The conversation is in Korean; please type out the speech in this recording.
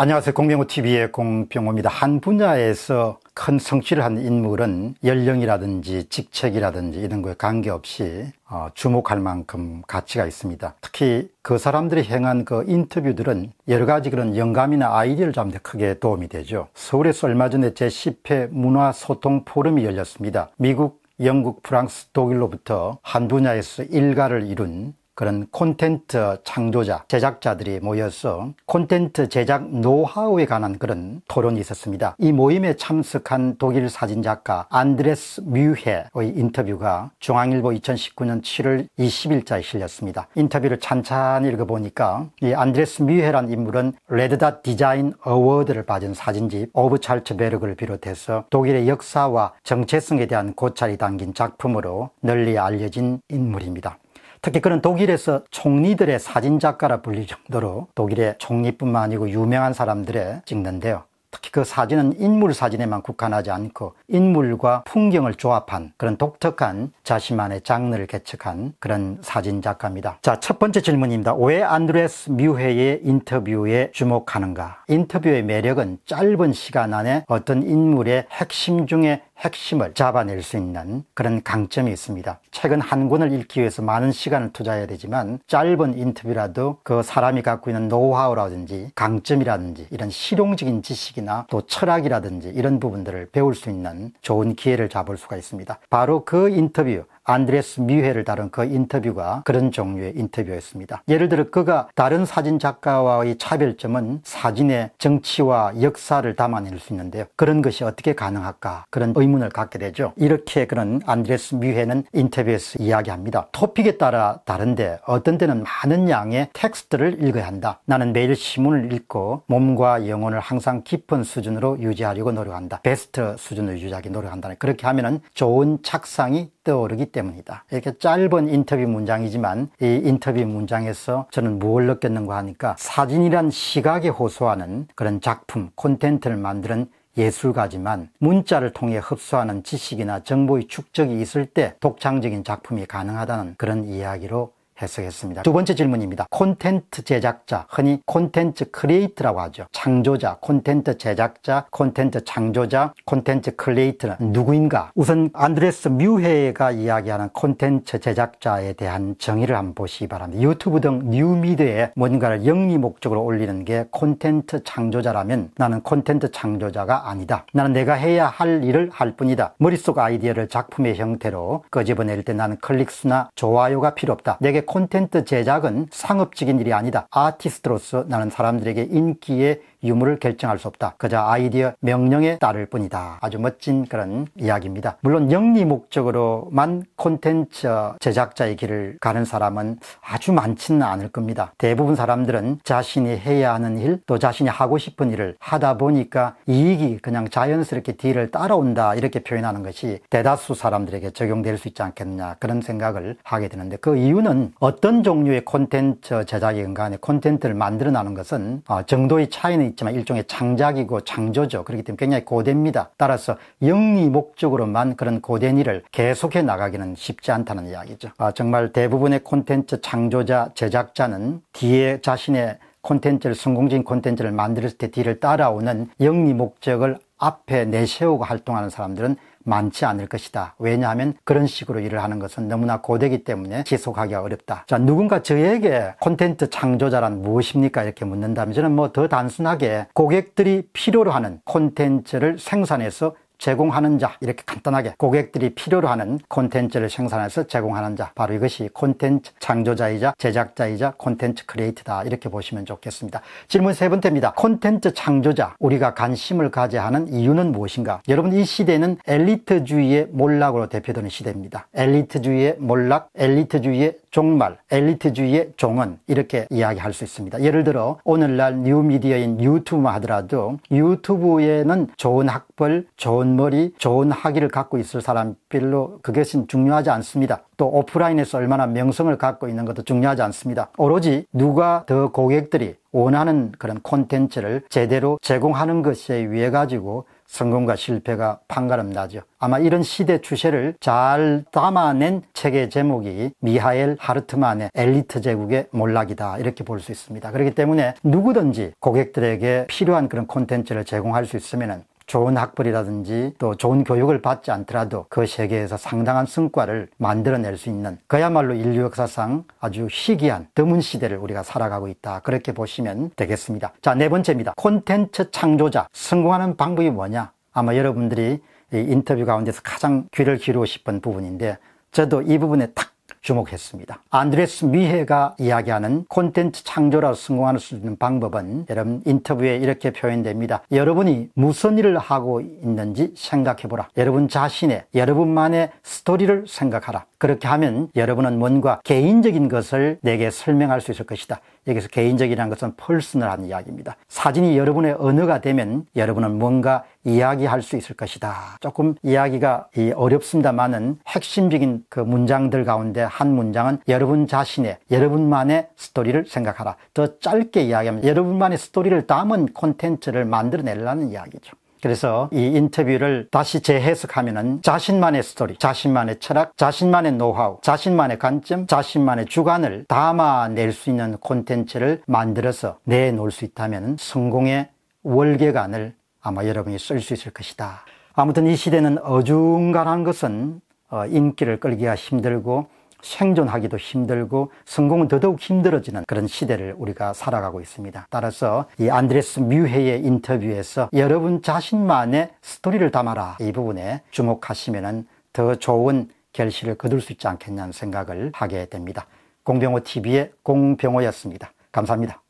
안녕하세요. 공병호TV의 공병호입니다. 한 분야에서 큰 성취를 한 인물은 연령이라든지 직책이라든지 이런 거에 관계없이 어, 주목할 만큼 가치가 있습니다. 특히 그 사람들이 행한 그 인터뷰들은 여러 가지 그런 영감이나 아이디어를 잡는 데 크게 도움이 되죠. 서울에서 얼마 전에 제10회 문화소통 포럼이 열렸습니다. 미국 영국, 프랑스, 독일로부터 한 분야에서 일가를 이룬 그런 콘텐츠 창조자, 제작자들이 모여서 콘텐츠 제작 노하우에 관한 그런 토론이 있었습니다. 이 모임에 참석한 독일 사진작가 안드레스 뮤헤의 인터뷰가 중앙일보 2019년 7월 20일자에 실렸습니다. 인터뷰를 찬찬히 읽어보니까 이 안드레스 뮤헤란 인물은 레드닷 디자인 어워드를 받은 사진집 오브 찰츠베르그를 비롯해서 독일의 역사와 정체성에 대한 고찰이 담긴 작품으로 널리 알려진 인물입니다. 특히 그는 독일에서 총리들의 사진작가라 불릴 정도로 독일의 총리뿐만 아니고 유명한 사람들의 찍는데요. 특히 그 사진은 인물 사진에만 국한하지 않고 인물과 풍경을 조합한 그런 독특한 자신만의 장르를 개척한 그런 사진 작가입니다. 자, 첫 번째 질문입니다. 왜 안드레스 뮤헤의 인터뷰에 주목하는가? 인터뷰의 매력은 짧은 시간 안에 어떤 인물의 핵심 중에 핵심을 잡아낼 수 있는 그런 강점이 있습니다. 책은 한 권을 읽기 위해서 많은 시간을 투자해야 되지만 짧은 인터뷰라도 그 사람이 갖고 있는 노하우라든지 강점이라든지 이런 실용적인 지식이나 또 철학이라든지 이런 부분들을 배울 수 있는 좋은 기회를 잡을 수가 있습니다. 바로 그 인터뷰 안드레스 미회를 다룬 그 인터뷰가 그런 종류의 인터뷰였습니다. 예를 들어 그가 다른 사진 작가와의 차별점은 사진의 정치와 역사를 담아낼 수 있는데요. 그런 것이 어떻게 가능할까? 그런 의문을 갖게 되죠. 이렇게 그런 안드레스 미회는 인터뷰에서 이야기합니다. 토픽에 따라 다른데 어떤 때는 많은 양의 텍스트를 읽어야 한다. 나는 매일 신문을 읽고 몸과 영혼을 항상 깊은 수준으로 유지하려고 노력한다. 베스트 수준을 유지하기 노력한다. 그렇게 하면은 좋은 착상이 떠오르기 때문에 때문이다. 이렇게 짧은 인터뷰 문장이지만 이 인터뷰 문장에서 저는 무엇을 느꼈는가 하니까 사진이란 시각에 호소하는 그런 작품, 콘텐츠를 만드는 예술가지만 문자를 통해 흡수하는 지식이나 정보의 축적이 있을 때 독창적인 작품이 가능하다는 그런 이야기로 해석했습니다. 두 번째 질문입니다. 콘텐츠 제작자, 흔히 콘텐츠 크리에이트라고 하죠. 창조자, 콘텐츠 제작자, 콘텐츠 창조자, 콘텐츠 크리에이트는 누구인가? 우선 안드레스 뮤헤가 이야기하는 콘텐츠 제작자에 대한 정의를 한번 보시기 바랍니다. 유튜브 등 뉴미드에 뭔가를 영리 목적으로 올리는 게 콘텐츠 창조자라면 나는 콘텐츠 창조자가 아니다. 나는 내가 해야 할 일을 할 뿐이다. 머릿속 아이디어를 작품의 형태로 끄집어낼 때 나는 클릭수나 좋아요가 필요 없다. 내게 콘텐츠 제작은 상업적인 일이 아니다. 아티스트로서 나는 사람들에게 인기의 유무를 결정할 수 없다. 그저 아이디어 명령에 따를 뿐이다. 아주 멋진 그런 이야기입니다. 물론 영리 목적으로만 콘텐츠 제작자의 길을 가는 사람은 아주 많지는 않을 겁니다. 대부분 사람들은 자신이 해야 하는 일, 또 자신이 하고 싶은 일을 하다 보니까 이익이 그냥 자연스럽게 뒤를 따라온다 이렇게 표현하는 것이 대다수 사람들에게 적용될 수 있지 않겠느냐 그런 생각을 하게 되는데 그 이유는 어떤 종류의 콘텐츠 제작이건 간에 콘텐츠를 만들어나는 것은 어, 정도의 차이는 있지만 일종의 창작이고 창조죠. 그렇기 때문에 굉장히 고대입니다. 따라서 영리 목적으로만 그런 고된 일을 계속해 나가기는 쉽지 않다는 이야기죠. 아, 정말 대부분의 콘텐츠 창조자, 제작자는 뒤에 자신의 콘텐츠를 성공적인 콘텐츠를 만들었을 때 뒤를 따라오는 영리 목적을 앞에 내세우고 활동하는 사람들은 많지 않을 것이다. 왜냐하면 그런 식으로 일을 하는 것은 너무나 고되기 때문에 지속하기가 어렵다. 자, 누군가 저에게 콘텐츠 창조자란 무엇입니까? 이렇게 묻는다면 저는 뭐 더 단순하게 고객들이 필요로 하는 콘텐츠를 생산해서 제공하는 자 이렇게 간단하게 고객들이 필요로 하는 콘텐츠를 생산해서 제공하는 자 바로 이것이 콘텐츠 창조자이자 제작자이자 콘텐츠 크리에이터다 이렇게 보시면 좋겠습니다 질문 세 번째입니다 콘텐츠 창조자 우리가 관심을 가져야 하는 이유는 무엇인가 여러분 이 시대는 엘리트주의의 몰락으로 대표되는 시대입니다 엘리트주의의 몰락 엘리트주의의 종말, 엘리트주의의 종은 이렇게 이야기할 수 있습니다. 예를 들어 오늘날 뉴미디어인 유튜브 하더라도 유튜브에는 좋은 학벌, 좋은 좋은 머리, 좋은 학위를 갖고 있을 사람 별로 그것은 중요하지 않습니다. 또 오프라인에서 얼마나 명성을 갖고 있는 것도 중요하지 않습니다. 오로지 누가 더 고객들이 원하는 그런 콘텐츠를 제대로 제공하는 것에 의해 가지고 성공과 실패가 판가름 나죠. 아마 이런 시대 추세를 잘 담아낸 책의 제목이 미하엘 하르트만의 엘리트 제국의 몰락이다 이렇게 볼 수 있습니다. 그렇기 때문에 누구든지 고객들에게 필요한 그런 콘텐츠를 제공할 수 있으면 좋은 학벌이라든지 또 좋은 교육을 받지 않더라도 그 세계에서 상당한 성과를 만들어낼 수 있는 그야말로 인류 역사상 아주 희귀한 드문 시대를 우리가 살아가고 있다 그렇게 보시면 되겠습니다 자 네 번째입니다 콘텐츠 창조자 성공하는 방법이 뭐냐 아마 여러분들이 이 인터뷰 가운데서 가장 귀를 기울이고 싶은 부분인데 저도 이 부분에 탁 주목했습니다. 안드레스 미헤가 이야기하는 콘텐츠 창조라 성공할 수 있는 방법은 여러분 인터뷰에 이렇게 표현됩니다. 여러분이 무슨 일을 하고 있는지 생각해보라. 여러분 자신의 여러분만의 스토리를 생각하라. 그렇게 하면 여러분은 뭔가 개인적인 것을 내게 설명할 수 있을 것이다. 여기서 개인적이라는 것은 펄스널한 이야기입니다. 사진이 여러분의 언어가 되면 여러분은 뭔가 이야기할 수 있을 것이다. 조금 이야기가 어렵습니다만은 핵심적인 그 문장들 가운데 한 문장은 여러분 자신의 여러분만의 스토리를 생각하라. 더 짧게 이야기하면 여러분만의 스토리를 담은 콘텐츠를 만들어내려는 이야기죠. 그래서 이 인터뷰를 다시 재해석하면 자신만의 스토리, 자신만의 철학, 자신만의 노하우, 자신만의 관점, 자신만의 주관을 담아낼 수 있는 콘텐츠를 만들어서 내놓을 수 있다면 성공의 월계관을 아마 여러분이 쓸 수 있을 것이다. 아무튼 이 시대는 어중간한 것은 어, 인기를 끌기가 힘들고 생존하기도 힘들고 성공은 더더욱 힘들어지는 그런 시대를 우리가 살아가고 있습니다. 따라서 이 안드레스 뮤헤의 인터뷰에서 여러분 자신만의 스토리를 담아라 이 부분에 주목하시면 더 좋은 결실을 거둘 수 있지 않겠냐는 생각을 하게 됩니다. 공병호 TV의 공병호였습니다. 감사합니다.